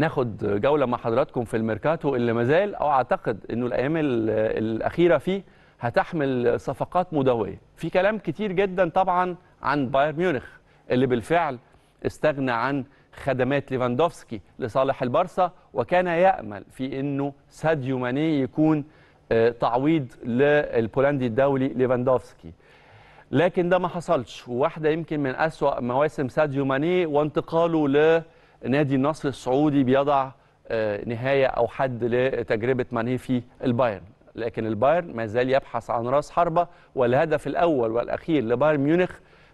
ناخد جولة مع حضراتكم في الميركاتو اللي مازال أو أعتقد أنه الأيام الأخيرة فيه هتحمل صفقات مدوية في كلام كتير جدا طبعا عن بايرن ميونخ اللي بالفعل استغنى عن خدمات ليفاندوفسكي لصالح البارسا وكان يأمل في أنه ساديو ماني يكون آه، تعويض للبولندي الدولي ليفاندوفسكي لكن ده ما حصلش وواحدة يمكن من أسوأ مواسم ساديو ماني وانتقاله ل نادي النصر السعودي بيضع آه، نهايه او حد لتجربه مانيفي في البايرن لكن البايرن ما زال يبحث عن راس حربه والهدف الاول والاخير لبايرن ميونخ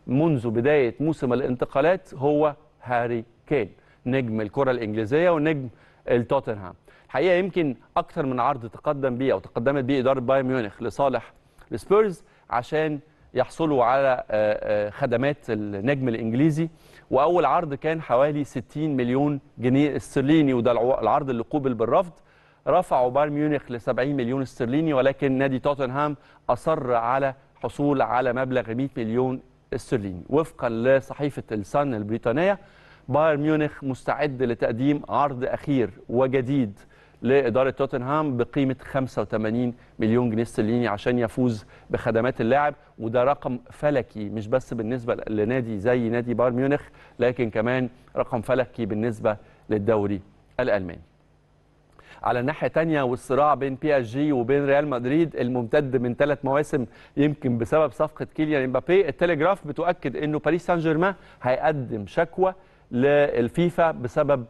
منذ بدايه موسم الانتقالات هو هاري كين نجم الكره الانجليزيه ونجم التوتنهام الحقيقه يمكن اكثر من عرض تقدم بيه او تقدمت بيه اداره بايرن ميونخ لصالح السبيرز عشان يحصلوا على آه، آه، خدمات النجم الانجليزي واول عرض كان حوالي 60 مليون جنيه استرليني وده العرض اللي قوبل بالرفض رفعوا بايرن ميونخ ل 70 مليون استرليني ولكن نادي توتنهام اصر على حصول على مبلغ 100 مليون استرليني وفقا لصحيفه السن البريطانيه بايرن ميونخ مستعد لتقديم عرض اخير وجديد لاداره توتنهام بقيمه 85 مليون جنيه استرليني عشان يفوز بخدمات اللاعب وده رقم فلكي مش بس بالنسبه لنادي زي نادي بايرن ميونخ لكن كمان رقم فلكي بالنسبه للدوري الالماني. على الناحيه الثانيه والصراع بين بي اس جي وبين ريال مدريد الممتد من ثلاث مواسم يمكن بسبب صفقه كيليان امبابي التليجراف بتؤكد انه باريس سان جيرمان هيقدم شكوى للفيفا بسبب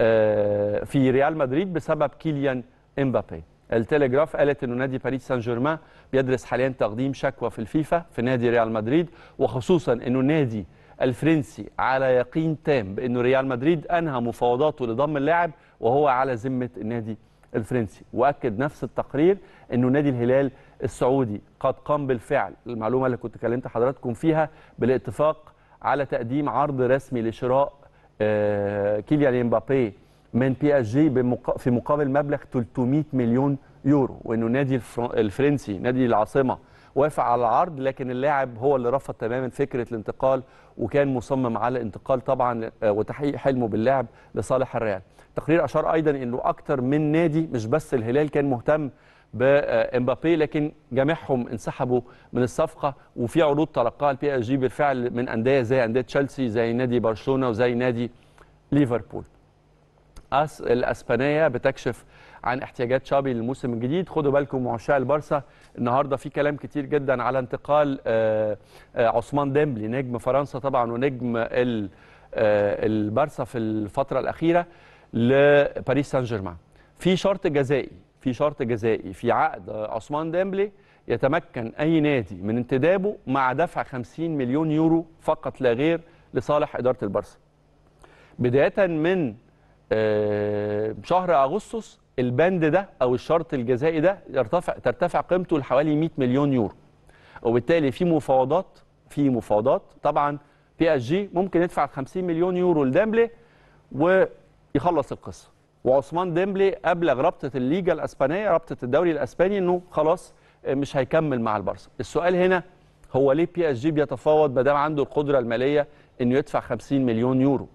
آه، في ريال مدريد بسبب كيليان امبابي التلغراف قالت انه نادي باريس سان جيرمان بيدرس حاليا تقديم شكوى في الفيفا في نادي ريال مدريد وخصوصا انه النادي الفرنسي على يقين تام بانه ريال مدريد انهى مفاوضاته لضم اللاعب وهو على ذمه النادي الفرنسي واكد نفس التقرير انه نادي الهلال السعودي قد قام بالفعل المعلومه اللي كنت كلمت حضراتكم فيها بالاتفاق على تقديم عرض رسمي لشراء آه، كيليان امبابي من بي اس جي في مقابل مبلغ 300 مليون يورو وانه نادي الفرنسي نادي العاصمه وافق على العرض لكن اللاعب هو اللي رفض تماما فكره الانتقال وكان مصمم على الانتقال طبعا آه، وتحقيق حلمه باللعب لصالح الريال. التقرير اشار ايضا انه اكثر من نادي مش بس الهلال كان مهتم بامبابي لكن جميعهم انسحبوا من الصفقه وفي عروض تلقاها البي اس جي بالفعل من انديه زي انديه تشيلسي زي نادي برشلونه وزي نادي ليفربول. أس الاسبانيه بتكشف عن احتياجات تشابي للموسم الجديد خدوا بالكم معشاء البارسا النهارده في كلام كتير جدا على انتقال آه، آه، عثمان ديمبلي نجم فرنسا طبعا ونجم آه، البارسا في الفتره الاخيره لباريس سان جيرمان في شرط جزائي في شرط جزائي في عقد عثمان ديمبلي يتمكن أي نادي من انتدابه مع دفع 50 مليون يورو فقط لا غير لصالح إدارة البرسا بداية من آه، شهر أغسطس البند ده أو الشرط الجزائي ده يرتفع ترتفع قيمته لحوالي 100 مليون يورو وبالتالي في مفاوضات في مفاوضات طبعا بي اس جي ممكن يدفع 50 مليون يورو لدامبلي ويخلص القصه وعثمان ديمبلي ابلغ رابطه الليجا الاسبانيه رابطه الدوري الاسباني انه خلاص آه، مش هيكمل مع البارسا السؤال هنا هو ليه بي اس جي بيتفاوض ما دام عنده القدره الماليه انه يدفع 50 مليون يورو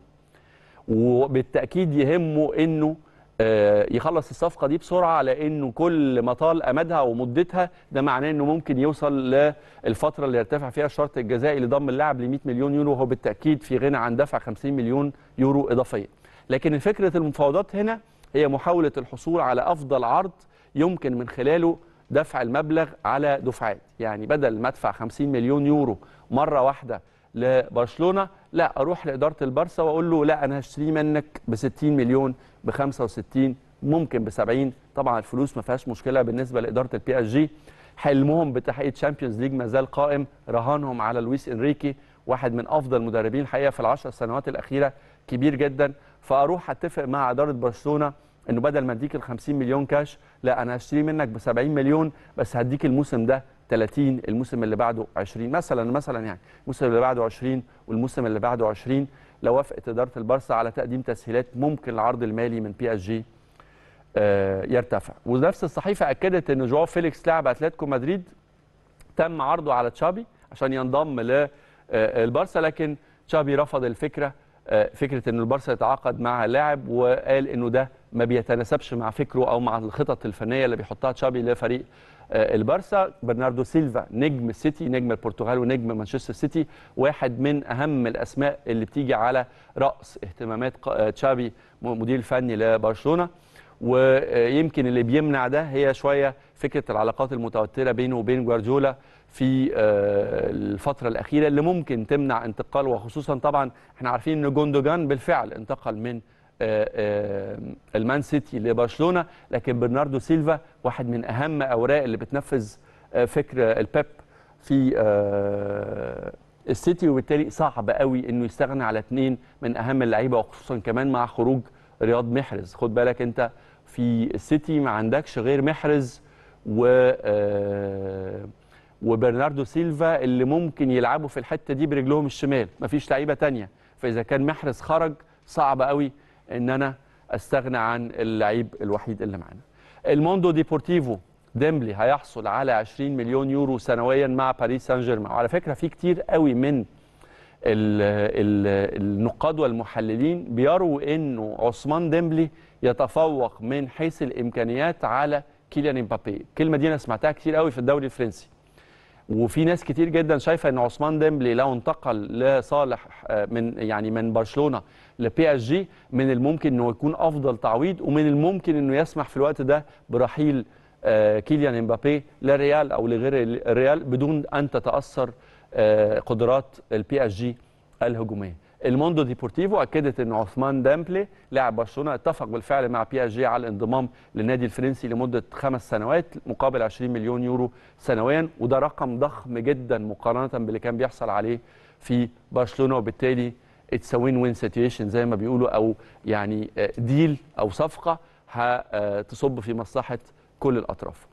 وبالتاكيد يهمه انه آه، يخلص الصفقه دي بسرعه لانه كل ما طال امدها ومدتها ده معناه انه ممكن يوصل للفتره اللي يرتفع فيها الشرط الجزائي لضم اللاعب ل 100 مليون يورو وهو بالتاكيد في غنى عن دفع 50 مليون يورو اضافيه لكن فكره المفاوضات هنا هي محاوله الحصول على افضل عرض يمكن من خلاله دفع المبلغ على دفعات يعني بدل ما ادفع 50 مليون يورو مره واحده لبرشلونه لا اروح لاداره البارسا واقول له لا انا هشتري منك ب 60 مليون ب 65 ممكن ب 70 طبعا الفلوس ما فيهاش مشكله بالنسبه لاداره البي اس جي حلمهم بتحقيق تشامبيونز ليج ما زال قائم رهانهم على لويس انريكي واحد من افضل المدربين الحقيقه في العشر سنوات الاخيره كبير جدا فاروح اتفق مع اداره برشلونه انه بدل ما اديك ال 50 مليون كاش لا انا هشتري منك ب 70 مليون بس هديك الموسم ده 30 الموسم اللي بعده 20 مثلا مثلا يعني الموسم اللي بعده 20 والموسم اللي بعده 20 لو وافقت اداره البارسا على تقديم تسهيلات ممكن العرض المالي من بي اس جي آه، يرتفع ونفس الصحيفه اكدت ان جواو فيليكس لاعب اتلتيكو مدريد تم عرضه على تشابي عشان ينضم للبارسا آه، لكن تشابي رفض الفكره آه، فكره ان البارسا يتعاقد مع لاعب وقال انه ده ما بيتناسبش مع فكره او مع الخطط الفنيه اللي بيحطها تشابي لفريق آه، البارسا برناردو سيلفا نجم السيتي نجم البرتغال ونجم مانشستر سيتي واحد من اهم الاسماء اللي بتيجي على راس اهتمامات آه، تشابي مدير الفني لبرشلونه ويمكن اللي بيمنع ده هي شويه فكره العلاقات المتوتره بينه وبين جوارديولا في آه، الفتره الاخيره اللي ممكن تمنع انتقاله وخصوصا طبعا احنا عارفين ان جوندوجان بالفعل انتقل من آه، آه، المان سيتي لبرشلونه لكن برناردو سيلفا واحد من اهم اوراق اللي بتنفذ آه، فكر البيب في السيتي وبالتالي صعب قوي انه يستغنى على اثنين من اهم اللعيبه وخصوصا كمان مع خروج رياض محرز خد بالك انت في السيتي ما عندكش غير محرز و وبرناردو سيلفا اللي ممكن يلعبوا في الحته دي برجلهم الشمال مفيش لعيبه تانية فاذا كان محرز خرج صعب قوي ان انا استغنى عن اللعيب الوحيد اللي معانا الموندو ديبورتيفو ديمبلي هيحصل على 20 مليون يورو سنويا مع باريس سان جيرمان وعلى فكره في كتير قوي من النقاد والمحللين بيروا انه عثمان ديمبلي يتفوق من حيث الامكانيات على كيليان امبابي الكلمه دي انا سمعتها كتير قوي في الدوري الفرنسي وفي ناس كتير جدا شايفه ان عثمان ديمبلي لو انتقل لصالح آه، من يعني من برشلونه لبي اس جي من الممكن انه يكون افضل تعويض ومن الممكن انه يسمح في الوقت ده برحيل آه، كيليان امبابي لريال او لغير الريال بدون ان تتاثر آه، قدرات البي اس جي الهجوميه الموندو ديبورتيفو اكدت ان عثمان دامبلي لاعب برشلونه اتفق بالفعل مع بي اس جي على الانضمام للنادي الفرنسي لمده خمس سنوات مقابل 20 مليون يورو سنويا وده رقم ضخم جدا مقارنه باللي كان بيحصل عليه في برشلونه وبالتالي اتس وين وين سيتويشن زي ما بيقولوا او يعني ديل آه، او صفقه هتصب في مصلحه كل الاطراف